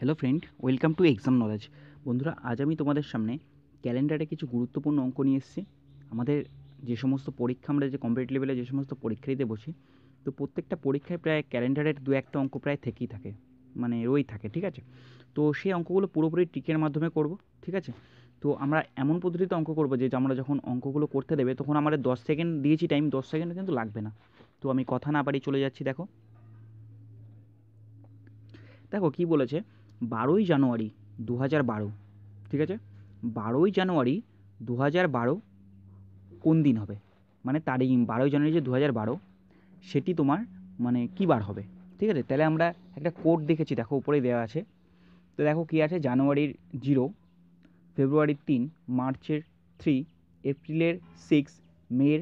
hello friend welcome to exam knowledge বন্ধুরা আজ আমি তোমাদের সামনে ক্যালেন্ডারে কিছু গুরুত্বপূর্ণ অঙ্ক নিয়ে এসেছি আমাদের যে সমস্ত পরীক্ষা আমরা যে কম্পিটিটিভ লেভেলে যে সমস্ত পরীক্ষা দিতে বসি তো প্রত্যেকটা পরীক্ষায় প্রায় ক্যালেন্ডারের দু একটা অঙ্ক প্রায় থেকেই থাকে মানে রই থাকে ঠিক আছে তো সেই অঙ্কগুলো পুরোপুরি ট্রিকের মাধ্যমে করব ঠিক আছে তো আমরা এমন পদ্ধতিতে অঙ্ক করবো যে আমরা যখন অঙ্কগুলো করতে দেবে তখন আমাদের দশ সেকেন্ড দিয়েছি টাইম দশ সেকেন্ড কিন্তু লাগবে না তো আমি কথা না বাড়ি চলে যাচ্ছি দেখো দেখো কি বলেছে বারোই জানুয়ারি দু হাজার বারো ঠিক আছে বারোই জানুয়ারি দু হাজার বারো কোন দিন হবে মানে তারিখ বারোই জানুয়ারি যে দু হাজার বারো সেটি তোমার মানে কী বার হবে ঠিক আছে তাহলে আমরা একটা কোড দেখেছি দেখো উপরেই দেওয়া আছে তো দেখো কী আছে জানুয়ারির জিরো ফেব্রুয়ারির তিন মার্চের থ্রি এপ্রিলের সিক্স মের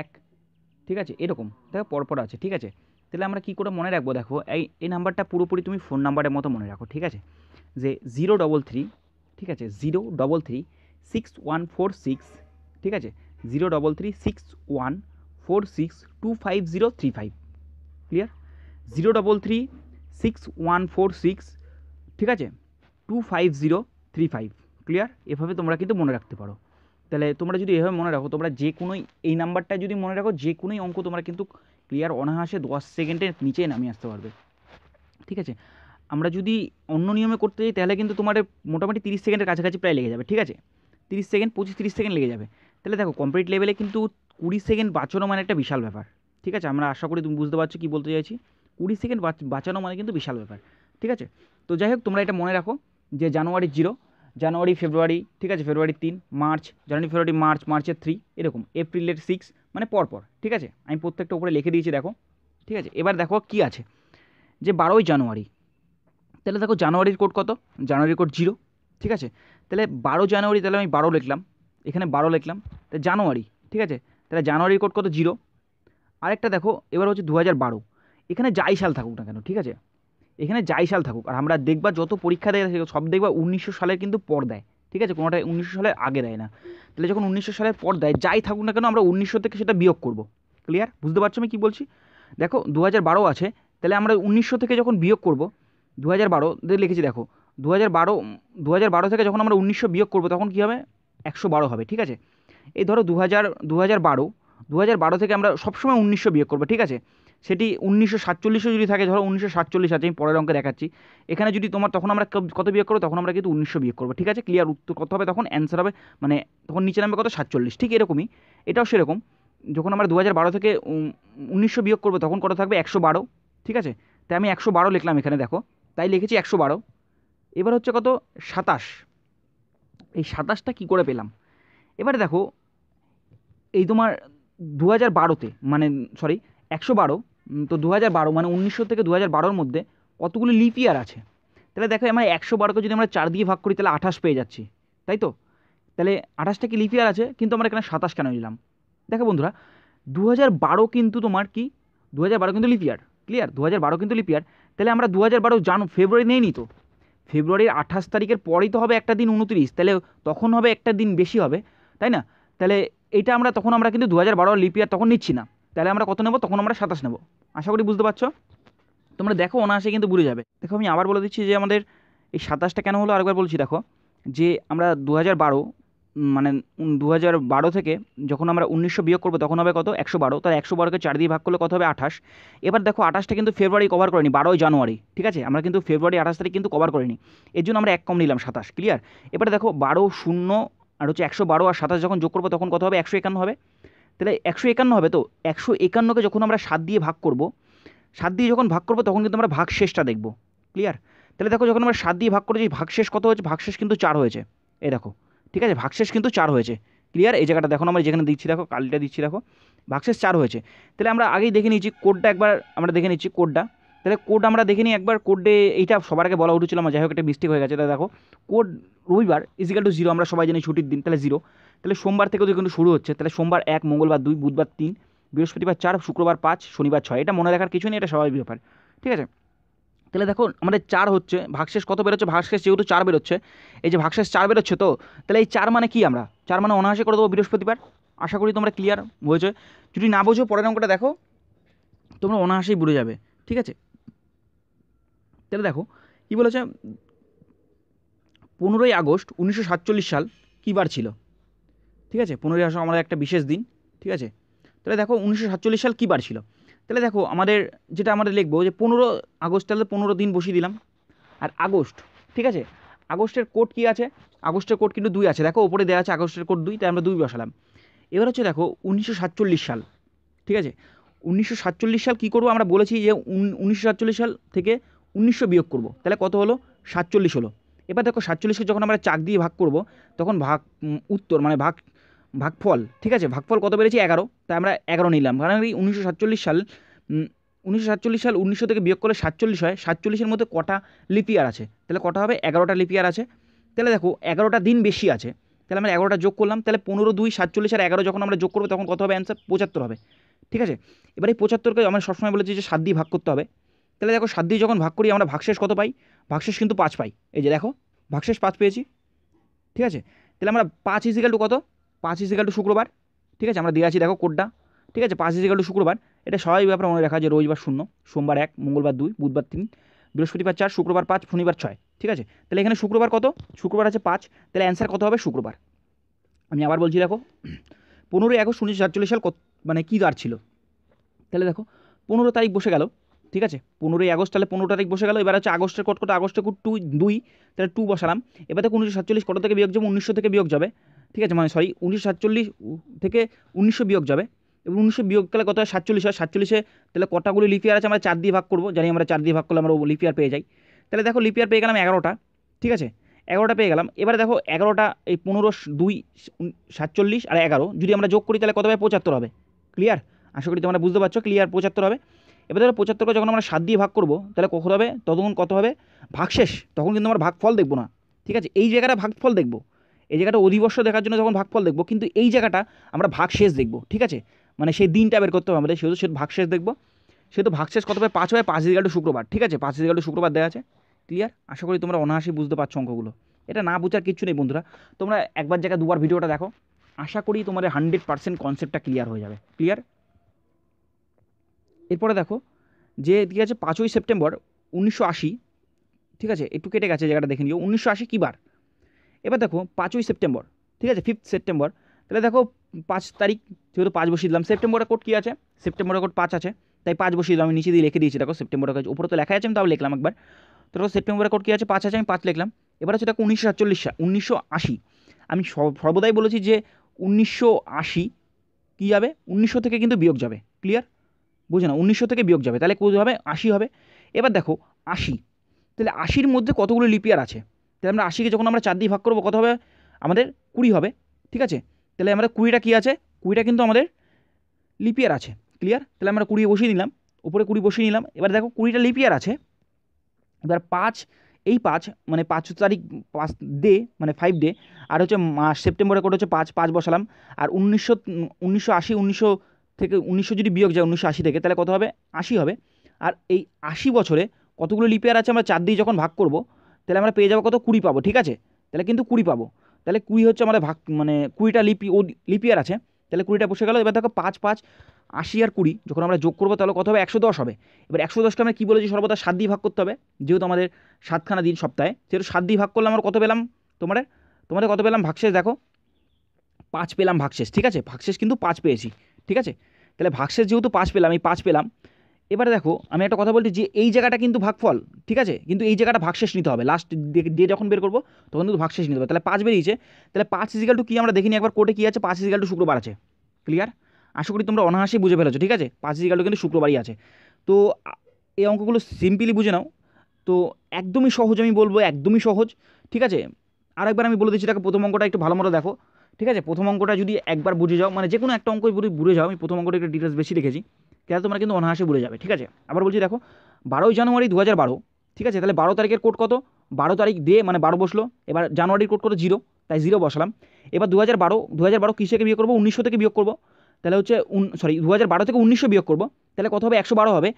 এক ঠিক আছে এরকম দেখো পরপর আছে ঠিক আছে তাহলে আমরা কী করে মনে রাখবো দেখো এই এই নাম্বারটা পুরোপুরি তুমি ফোন নাম্বারের মতো মনে রাখো ঠিক আছে যে জিরো ডবল থ্রি ঠিক আছে zero double three six one four six ঠিক আছে zero double three six one four six two five zero three five clear zero double three six one four six ঠিক আছে two five zero three five clear এভাবে তোমরা কিন্তু মনে রাখতে পারো তাহলে তোমরা যদি এভাবে মনে রাখো তোমরা যে কোনোই এই নাম্বারটা যদি মনে রাখো যে কোনোই অঙ্ক তোমরা কিন্তু ক্লিয়ার অনায়াসে দশ সেকেন্ডের নিচে নামিয়ে আসতে পারবে ঠিক আছে আমরা যদি অন্য নিয়মে করতে যাই তাহলে কিন্তু তোমার মোটামুটি তিরিশ সেকেন্ডের কাছাকাছি প্রায় লেগে যাবে ঠিক আছে তিরিশ সেকেন্ড পঁচিশ তিরিশ সেকেন্ড লেগে যাবে তাহলে দেখো কমপ্লিট লেভেলে কিন্তু কুড়ি সেকেন্ড বাঁচানো মানে একটা বিশাল ব্যাপার ঠিক আছে আমরা আশা করি তুমি বুঝতে পারছো কী বলতে চাইছি কুড়ি সেকেন্ড বাঁচানো মানে কিন্তু বিশাল ব্যাপার ঠিক আছে তো যাই হোক তোমরা এটা মনে রাখো যে জানুয়ারি জিরো জানুয়ারি ফেব্রুয়ারি ঠিক আছে ফেব্রুয়ারি তিন মার্চ জানুয়ারি ফেব্রুয়ারি মার্চ মার্চের থ্রি এরকম এপ্রিলের সিক্স মানে পরপর ঠিক আছে আমি প্রত্যেকটা উপরে লিখে দিয়েছি দেখো ঠিক আছে এবার দেখো কি আছে যে বারোই জানুয়ারি তাহলে দেখো জানুয়ারির কোড কত জানুয়ারির কোড জিরো ঠিক আছে তাহলে বারো জানুয়ারি তাহলে আমি বারো লিখলাম এখানে বারো লিখলাম তাহলে জানুয়ারি ঠিক আছে তাহলে জানুয়ারির কোড কত জিরো আরেকটা দেখো এবার হচ্ছে দু বারো এখানে যাই সাল থাকুক না কেন ঠিক আছে এখানে যাই সাল থাকুক আর আমরা দেখবা যত পরীক্ষা দেয় সব দেখবা উনিশশো সালের কিন্তু পর দেয় ঠিক আছে কোনোটা উনিশশো সালের আগে দেয় না তাহলে যখন উনিশশো সালের পর দেয় যাই থাকুক না কেন আমরা উনিশশো থেকে সেটা বিয়োগ করব ক্লিয়ার বুঝতে পারছো আমি কী বলছি দেখো দু হাজার বারো আছে তাহলে আমরা উনিশশো থেকে যখন বিয়োগ করব দু হাজার বারো লিখেছি দেখো দু হাজার বারো দু হাজার বারো থেকে যখন আমরা উনিশশো বিয়োগ করবো তখন কী হবে একশো বারো হবে ঠিক আছে এই ধরো দু হাজার দু হাজার বারো দু হাজার বারো থেকে আমরা সবসময় উনিশশো বিয়োগ করবো ঠিক আছে সেটি উনিশশো সাতচল্লিশে যদি থাকে ধরো উনিশশো সাতচল্লিশ আছে আমি পরের অঙ্কে দেখাচ্ছি এখানে যদি তোমার তখন আমরা কত বিয়োগ করবো তখন আমরা কিন্তু উনিশশো বিয়োগ করবো ঠিক আছে ক্লিয়ার উত্তর কত হবে তখন অ্যান্সার হবে মানে তখন নিচে নামবে কত সাতচল্লিশ ঠিক এরকমই এটাও সেরকম যখন আমরা দু বারো থেকে উনিশশো বিয়োগ করবো তখন কত থাকবে একশো বারো ঠিক আছে তাই আমি একশো বারো লিখলাম এখানে দেখো তাই লিখেছি একশো বারো এবার হচ্ছে কত সাতাশ এই সাতাশটা কী করে পেলাম এবারে দেখো এই তোমার দু হাজার বারোতে মানে সরি একশো বারো তো দু হাজার বারো মানে উনিশশো থেকে দু হাজার বারোর মধ্যে কতগুলি লিপ ইয়ার আছে তাহলে দেখো আমার একশো বারোকে যদি আমরা চার দিয়ে ভাগ করি তাহলে আঠাশ পেয়ে যাচ্ছি তাই তো তাহলে আঠাশটা কি লিপ ইয়ার আছে কিন্তু আমরা এখানে সাতাশ কেন নিলাম দেখো বন্ধুরা দু হাজার বারো কিন্তু তোমার কি দু হাজার বারো কিন্তু লিপ ইয়ার ক্লিয়ার দু হাজার বারো কিন্তু লিপ ইয়ার তাহলে আমরা দু হাজার বারো জানো ফেব্রুয়ারি নেই নি তো ফেব্রুয়ারির আঠাশ তারিখের পরেই তো হবে একটা দিন উনত্রিশ তাহলে তখন হবে একটা দিন বেশি হবে তাই না তাহলে এটা আমরা তখন আমরা কিন্তু দু হাজার বারো লিপ ইয়ার তখন নিচ্ছি না তাহলে আমরা কত নেব তখন আমরা সাতাশ নেব আশা করি বুঝতে পারছো তোমরা দেখো অনায়াসে কিন্তু বুঝে যাবে দেখো আমি আবার বলে দিচ্ছি যে আমাদের এই সাতাশটা কেন হলো আরেকবার বলছি দেখো যে আমরা দু বারো মানে দু হাজার বারো থেকে যখন আমরা উনিশশো বিয়োগ করবো তখন হবে কত একশো বারো তার একশো বারোকে চার দিয়ে ভাগ করলে কত হবে আঠাশ এবার দেখো আঠাশটা কিন্তু ফেব্রুয়ারি কভার করেনি বারোই জানুয়ারি ঠিক আছে আমরা কিন্তু ফেব্রুয়ারি আঠাশ তারিখ কিন্তু কভার করিনি এর জন্য আমরা এক কম নিলাম সাতাশ ক্লিয়ার এবার দেখো বারো শূন্য আর হচ্ছে একশো বারো আর সাতাশ যখন যোগ করবো তখন কত হবে একশো হবে তাহলে একশো একান্ন হবে তো একশো একান্নকে যখন আমরা সাত দিয়ে ভাগ করব সাত দিয়ে যখন ভাগ করব তখন কিন্তু আমরা ভাগশেষটা দেখব ক্লিয়ার তাহলে দেখো যখন আমরা সাত দিয়ে ভাগ করেছি ভাগশেষ কত হয়েছে ভাগশেষ কিন্তু চার হয়েছে এই দেখো ঠিক আছে ভাগশেষ কিন্তু চার হয়েছে ক্লিয়ার এই জায়গাটা দেখো আমরা যেখানে দিচ্ছি দেখো কালিটা দিচ্ছি দেখো ভাগশেষ চার হয়েছে তাহলে আমরা আগেই দেখে নিয়েছি কোডটা একবার আমরা দেখে নিচ্ছি কোডটা তাহলে কোড আমরা দেখিনি একবার কোডে এইটা সবার আগে বলা উঠেছিল আমার যাই হোক একটা মিস্টেক হয়ে গেছে তাহলে দেখো কোড রবিবার ইজিক্যাল টু জিরো আমরা সবাই জানি ছুটির দিন তাহলে জিরো তাহলে সোমবার থেকে কিন্তু শুরু হচ্ছে তাহলে সোমবার এক মঙ্গলবার দুই বুধবার তিন বৃহস্পতিবার চার শুক্রবার পাঁচ শনিবার ছয় এটা মনে রাখার কিছু নেই এটা সবাই ব্যাপার ঠিক আছে তাহলে দেখো আমাদের চার হচ্ছে ভাগশেষ কত বেরোচ্ছে ভাগশেষ যেহেতু চার বেরোচ্ছে এই যে ভাগশেষ চার বেরোচ্ছে তো তাহলে এই চার মানে কি আমরা চার মানে অনায়াসে করে দেবো বৃহস্পতিবার আশা করি তোমরা ক্লিয়ার হয়েছে যদি না বোঝো পরের অঙ্কটা দেখো তোমরা অনায়াসেই বুড়ে যাবে ঠিক আছে তাহলে দেখো কী বলেছে পনেরোই আগস্ট উনিশশো সাতচল্লিশ সাল কী বার ছিল ঠিক আছে পনেরোই আগস্ট আমাদের একটা বিশেষ দিন ঠিক আছে তাহলে দেখো উনিশশো সাতচল্লিশ সাল কী বার ছিল তাহলে দেখো আমাদের যেটা আমরা লিখবো যে পনেরো আগস্ট তাহলে পনেরো দিন বসিয়ে দিলাম আর আগস্ট ঠিক আছে আগস্টের কোড কী আছে আগস্টের কোড কিন্তু দুই আছে দেখো ওপরে দেওয়া আছে আগস্টের কোড দুই তাই আমরা দুই বসালাম এবার হচ্ছে দেখো উনিশশো সাতচল্লিশ সাল ঠিক আছে উনিশশো সাতচল্লিশ সাল কী করবো আমরা বলেছি যে উনিশশো সাতচল্লিশ সাল থেকে উনিশশো বিয়োগ করব তাহলে কত হলো সাতচল্লিশ হলো এবার দেখো সাতচল্লিশকে যখন আমরা চাক দিয়ে ভাগ করব তখন ভাগ উত্তর মানে ভাগ ভাগফল ঠিক আছে ভাগফল কত বেড়েছে এগারো তাই আমরা এগারো নিলাম কারণ এই উনিশশো সাতচল্লিশ সাল উনিশশো সাতচল্লিশ সাল উনিশশো থেকে বিয়োগ করলে সাতচল্লিশ হয় সাতচল্লিশের মধ্যে কটা লিপিয়ার আছে তাহলে কটা হবে এগারোটা লিপিয়ার আছে তাহলে দেখো এগারোটা দিন বেশি আছে তাহলে আমরা এগারোটা যোগ করলাম তাহলে পনেরো দুই সাতচল্লিশ আর এগারো যখন আমরা যোগ করবো তখন কত হবে অ্যান্সার পঁচাত্তর হবে ঠিক আছে এবার এই পঁচাত্তরকে আমরা সবসময় বলেছি যে সাত দিয়ে ভাগ করতে হবে তাহলে দেখো সাত দিয়ে যখন ভাগ করি আমরা ভাগশেষ কত পাই ভাগশেষ কিন্তু পাঁচ পাই এই যে দেখো ভাগশেষ পাঁচ পেয়েছি ঠিক আছে তাহলে আমরা পাঁচ ইজিক্যাল টু কত পাঁচ ইজিক্যাল টু শুক্রবার ঠিক আছে আমরা দিয়ে আছি দেখো কোডটা ঠিক আছে পাঁচ ইজিক্যাল টু শুক্রবার এটা সবাই ব্যাপারে মনে রাখা যে রবিবার শূন্য সোমবার এক মঙ্গলবার দুই বুধবার তিন বৃহস্পতিবার চার শুক্রবার পাঁচ শনিবার ছয় ঠিক আছে তাহলে এখানে শুক্রবার কত শুক্রবার আছে পাঁচ তাহলে অ্যান্সার কত হবে শুক্রবার আমি আবার বলছি দেখো পনেরোই আগস্ট উনিশশো সাতচল্লিশ সাল মানে কী বার ছিল তাহলে দেখো পনেরো তারিখ বসে গেল ঠিক আছে পনেরোই আগস্ট তাহলে পনেরো তারিখ বসে গেল এবার হচ্ছে আগস্টের কটা আগস্টে কুট টু দুই তাহলে টু বসালাম এবারে উনিশশো সাতচল্লিশ কটা থেকে বিয়োগ যাবে উনিশশো থেকে বিয়োগ যাবে ঠিক আছে মানে সরি উনিশশো সাতচল্লিশ থেকে উনিশশো বিয়োগ যাবে এবং উনিশশো বিয়োগ কালে কত হয় সাতচল্লিশ হয় সাতচল্লিশে তাহলে কটাগুলি লিপিয়ার আছে আমরা চার দিয়ে ভাগ করবো জানি আমরা চার দিয়ে ভাগ করলে আমরা লিপিয়ার পেয়ে যাই তাহলে দেখো লিপিয়ার পেয়ে গেলাম এগারোটা ঠিক আছে এগারোটা পেয়ে গেলাম এবারে দেখো এগারোটা এই পনেরো দুই সাতচল্লিশ আর এগারো যদি আমরা যোগ করি তাহলে কত হবে পঁচাত্তর হবে ক্লিয়ার আশা করি তোমরা বুঝতে পারছো ক্লিয়ার পঁচাত্তর হবে এবার ধরো পঁচাত্তরকে যখন আমরা সাত দিয়ে ভাগ করবো তাহলে কখন হবে ততক্ষণ কত হবে ভাগশেষ তখন কিন্তু আমরা ভাগফল দেখবো না ঠিক আছে এই জায়গাটা ভাগফল দেখবো এই জায়গাটা অধিবর্ষ দেখার জন্য যখন ভাগফল দেখবো কিন্তু এই জায়গাটা আমরা ভাগশেষ দেখবো ঠিক আছে মানে সেই দিনটা বের করতে হবে আমাদের সেহেতু ভাগ ভাগশেষ দেখবো সেহেতু ভাগশেষ কত হবে পাঁচ হবে পাঁচ দিকে শুক্রবার ঠিক আছে পাঁচ দিকালটু শুক্রবার দেওয়া আছে ক্লিয়ার আশা করি তোমরা অনায়াসে বুঝতে পারছো অঙ্কগুলো এটা না বোঝার কিচ্ছু নেই বন্ধুরা তোমরা একবার জায়গায় দুবার ভিডিওটা দেখো আশা করি তোমাদের হান্ড্রেড পার্সেন্ট কনসেপ্টটা ক্লিয়ার হয়ে যাবে ক্লিয়ার এরপরে দেখো যে এদিকে আছে পাঁচই সেপ্টেম্বর উনিশশো আশি ঠিক আছে একটু কেটে গেছে জায়গাটা দেখে নিও উনিশশো আশি কী বার এবার দেখো পাঁচই সেপ্টেম্বর ঠিক আছে ফিফথ সেপ্টেম্বর তাহলে দেখো পাঁচ তারিখ যেহেতু পাঁচ বসিয়ে দিলাম সেপ্টেম্বর কোর্ট কী আছে সেপ্টেম্বর কোর্ট পাঁচ আছে তাই পাঁচ বসিয়ে দিলাম আমি নিচে দিয়ে লিখে দিয়েছি দেখো সেপ্টেম্বর কোড উপরে তো লেখা আছে আমি তাও লিখলাম একবার তো দেখো সেপ্টেম্বর কোর্ট কী আছে পাঁচ আছে আমি পাঁচ লিখলাম এবার আছে দেখো উনিশশো সাতচল্লিশ উনিশশো আশি আমি সর্বদাই বলেছি যে উনিশশো আশি কী যাবে উনিশশো থেকে কিন্তু বিয়োগ যাবে ক্লিয়ার বুঝে না উনিশশো থেকে বিয়োগ যাবে তাহলে কত হবে আশি হবে এবার দেখো আশি তাহলে আশির মধ্যে কতগুলো লিপিয়ার আছে তাহলে আমরা আশিকে যখন আমরা চার দিয়ে ভাগ করবো কত হবে আমাদের কুড়ি হবে ঠিক আছে তাহলে আমাদের কুড়িটা কী আছে কুড়িটা কিন্তু আমাদের লিপিয়ার আছে ক্লিয়ার তাহলে আমরা কুড়ি বসিয়ে নিলাম উপরে কুড়ি বসিয়ে নিলাম এবার দেখো কুড়িটা লিপিয়ার আছে এবার পাঁচ এই পাঁচ মানে পাঁচ তারিখ পাঁচ ডে মানে ফাইভ ডে আর হচ্ছে সেপ্টেম্বরে কোটা হচ্ছে পাঁচ পাঁচ বসালাম আর উনিশশো উনিশশো আশি উনিশশো থেকে উনিশশো যদি বিয়োগ যায় উনিশশো আশি থেকে তাহলে কত হবে আশি হবে আর এই আশি বছরে কতগুলো লিপিয়ার আছে আমরা চার দিয়ে যখন ভাগ করব তাহলে আমরা পেয়ে যাবো কত কুড়ি পাবো ঠিক আছে তাহলে কিন্তু কুড়ি পাবো তাহলে কুড়ি হচ্ছে আমাদের ভাগ মানে কুড়িটা লিপি ও লিপিয়ার আছে তাহলে কুড়িটা বসে গেল এবার দেখো পাঁচ পাঁচ আশি আর কুড়ি যখন আমরা যোগ করবো তাহলে কত হবে একশো দশ হবে এবার একশো দশকে আমরা কী বলেছি সর্বদা সাত দিয়ে ভাগ করতে হবে যেহেতু আমাদের সাতখানা দিন সপ্তাহে সেহেতু সাত দিয়ে ভাগ করলে আমরা কত পেলাম তোমার তোমাদের কত পেলাম ভাগশেষ দেখো পাঁচ পেলাম ভাগশেষ ঠিক আছে ভাগশেষ কিন্তু পাঁচ পেয়েছি ঠিক আছে তাহলে ভাগশেষ যেহেতু পাঁচ পেলাম এই পাঁচ পেলাম এবারে দেখো আমি একটা কথা বলছি যে এই জায়গাটা কিন্তু ভাগফল ঠিক আছে কিন্তু এই জায়গাটা ভাগশেষ নিতে হবে লাস্ট ডে যখন বের করবো তখন কিন্তু ভাগশেষ নিতে হবে তাহলে পাঁচ বেরিয়েছে তাহলে পাঁচ ইজিকাল টু কী আমরা দেখিনি একবার কোর্টে কী আছে পাঁচ ইজিকাল টু শুক্রবার আছে ক্লিয়ার আশা করি তোমরা অনাহাসেই বুঝে ফেলেছো ঠিক আছে পাঁচ ইজিকাল টু কিন্তু শুক্রবারই আছে তো এই অঙ্কগুলো সিম্পলি বুঝে নাও তো একদমই সহজ আমি বলবো একদমই সহজ ঠিক আছে আরেকবার আমি বলে দিচ্ছি দেখো প্রথম অঙ্কটা একটু ভালো মতো দেখো ঠিক আছে প্রথম অঙ্কটা যদি একবার বুঝে যাও মানে যে কোনো একটা অঙ্কই যদি বুঝে যাও আমি প্রথম অঙ্কটা একটা ডিটেলস বেশি রেখেছি তাহলে তোমরা কিন্তু অনাহাসে বুঝে যাবে ঠিক আছে আবার বলছি দেখো বারোই জানুয়ারি দু হাজার বারো ঠিক আছে তাহলে বারো তারিখের কোড কত বারো তারিখ দিয়ে মানে বারো বসলো এবার জানুয়ারির কোড কত জিরো তাই জিরো বসলাম এবার দু হাজার বারো দু হাজার বারো কিসেকে বিয়োগ করবো উনিশশো থেকে বিয়োগ করবো তাহলে হচ্ছে সরি দু হাজার বারো থেকে উনিশশো বিয়োগ করবো তাহলে কত হবে একশো বারো হবে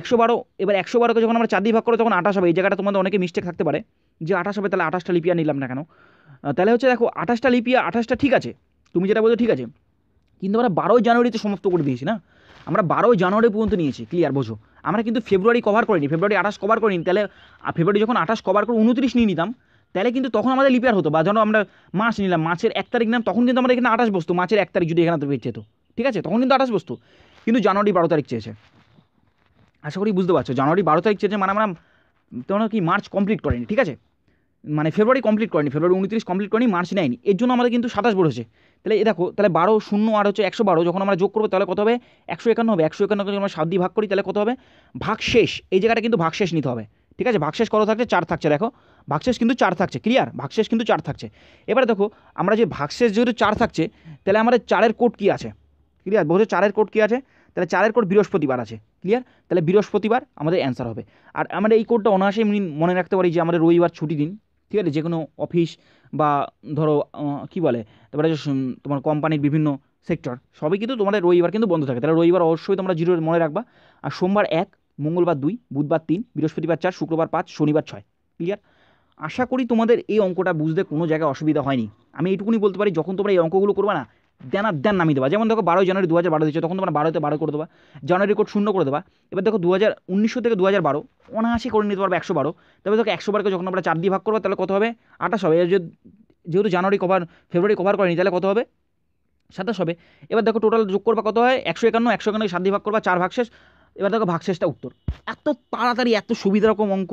একশো বারো এবার একশো বারোকে যখন আমরা চার দিয়ে ভাগ করো তখন আঠাশ হবে এই জায়গাটা তোমাদের অনেকে মিস্টেক থাকতে পারে যে আঠাশ হবে তাহলে আঠাশটা লিপিয়া নিলাম না কেন তাহলে হচ্ছে দেখো আঠাশটা লিপিয়া আঠাশটা ঠিক আছে তুমি যেটা বলছো ঠিক আছে কিন্তু আমরা বারোই জানুয়ারিতে সমাপ্ত করে দিয়েছি না আমরা বারোই জানুয়ারি পর্যন্ত নিয়েছি ক্লিয়ার বোঝো আমরা কিন্তু ফেব্রুয়ারি কভার করিনি ফেব্রুয়ারি আঠাশ কভার করিনি তাহলে ফেব্রুয়ারি যখন আঠাশ কভার করে উনত্রিশ নিয়ে নিতাম তাহলে কিন্তু তখন আমাদের লিপিয়ার হতো বা ধরো আমরা মাস নিলাম মার্চের এক তারিখ নিলাম তখন কিন্তু আমরা এখানে আঠাশ বসতো মাসের এক তারিখ যদি এখানে তো যেত ঠিক আছে তখন কিন্তু আঠাশ বসতো কিন্তু জানুয়ারি বারো তারিখ চেয়েছে আশা করি বুঝতে পারছো জানুয়ারি বারো তারিখ চেয়েছে মানে আমরা তোমরা কি মার্চ কমপ্লিট করেনি ঠিক আছে মানে ফেব্রুয়ারি কমপ্লিট করেনি ফেব্রুয়ারি উনত্রিশ কমপ্লিট করেনি মার্চ নেয়নি এর জন্য আমাদের কিন্তু সাতাশ বসেছে তাহলে এ দেখো তাহলে বারো শূন্য আর হচ্ছে একশো বারো যখন আমরা যোগ করবো তাহলে কত হবে একশো একান্ন হবে একশো একান্ন আমরা সাত দিয়ে ভাগ করি তাহলে কত হবে ভাগ শেষ এই জায়গাটা কিন্তু ভাগ শেষ নিতে হবে ঠিক আছে ভাগশেষ কত থাকছে চার থাকছে দেখো ভাগশেষ কিন্তু চার থাকছে ক্লিয়ার ভাগশেষ কিন্তু চার থাকছে এবারে দেখো আমরা যে শেষ যেহেতু চার থাকছে তাহলে আমাদের চারের কোড কী আছে ক্লিয়ার বলছো চারের কোড কী আছে তাহলে চারের কোড বৃহস্পতিবার আছে ক্লিয়ার তাহলে বৃহস্পতিবার আমাদের অ্যান্সার হবে আর আমরা এই কোডটা অনায়াসে মনে রাখতে পারি যে আমাদের রবিবার ছুটি দিন ঠিক আছে যে কোনো অফিস বা ধরো কি বলে তারপরে তোমার কোম্পানির বিভিন্ন সেক্টর সবই কিন্তু তোমাদের রবিবার কিন্তু বন্ধ থাকে তাহলে রবিবার অবশ্যই তোমরা জিরো মনে রাখবা আর সোমবার এক মঙ্গলবার দুই বুধবার তিন বৃহস্পতিবার চার শুক্রবার পাঁচ শনিবার ছয় ক্লিয়ার আশা করি তোমাদের এই অঙ্কটা বুঝতে কোনো জায়গায় অসুবিধা হয়নি আমি এইটুকুনি বলতে পারি যখন তোমরা এই অঙ্কগুলো করবে না দেন আর দেন নামিয়ে দেবা যেমন দেখো বারোই জানুয়ারি দু হাজার বারো দিচ্ছে তখন তোমরা বারোতে বারো করে দেবা জানুয়ারি কোড শূন্য করে দেবা এবার দেখো দু হাজার উনিশশো থেকে দু হাজার বারো অনায়াসই করে নিতে পারবে একশো বারো তবে তোকে একশো বারকে যখন আমরা চার দিয়ে ভাগ করবো তাহলে কত হবে আঠাশ হবে যেহেতু জানুয়ারি কভার ফেব্রুয়ারি কভার করেনি তাহলে কত হবে সাতাশ হবে এবার দেখো টোটাল যোগ করবা কত হয় একশো একান্ন একশো একান্ন সাত দিয়ে ভাগ করবা চার ভাগ শেষ এবার দেখো শেষটা উত্তর এত তাড়াতাড়ি এত সুবিধা রকম অঙ্ক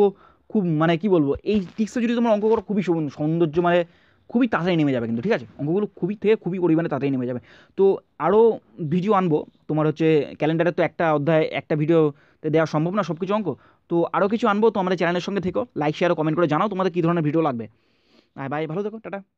খুব মানে কি বলবো এই টিক্সে যদি তোমার অঙ্ক করো খুবই সৌন্দর্য মানে খুবই তাড়াতাড়ি নেমে যাবে কিন্তু ঠিক আছে অঙ্কগুলো খুবই থেকে খুবই পরিমাণে তাড়াতাড়ি নেমে যাবে তো আরও ভিডিও আনবো তোমার হচ্ছে ক্যালেন্ডারে তো একটা অধ্যায় একটা ভিডিও দেওয়া সম্ভব না সব কিছু অঙ্ক তো আরও কিছু আনবো তো আমাদের চ্যানেলের সঙ্গে থেকো লাইক শেয়ার ও কমেন্ট করে জানাও তোমাদের কী ধরনের ভিডিও লাগবে বাই ভালো থেকো টাটা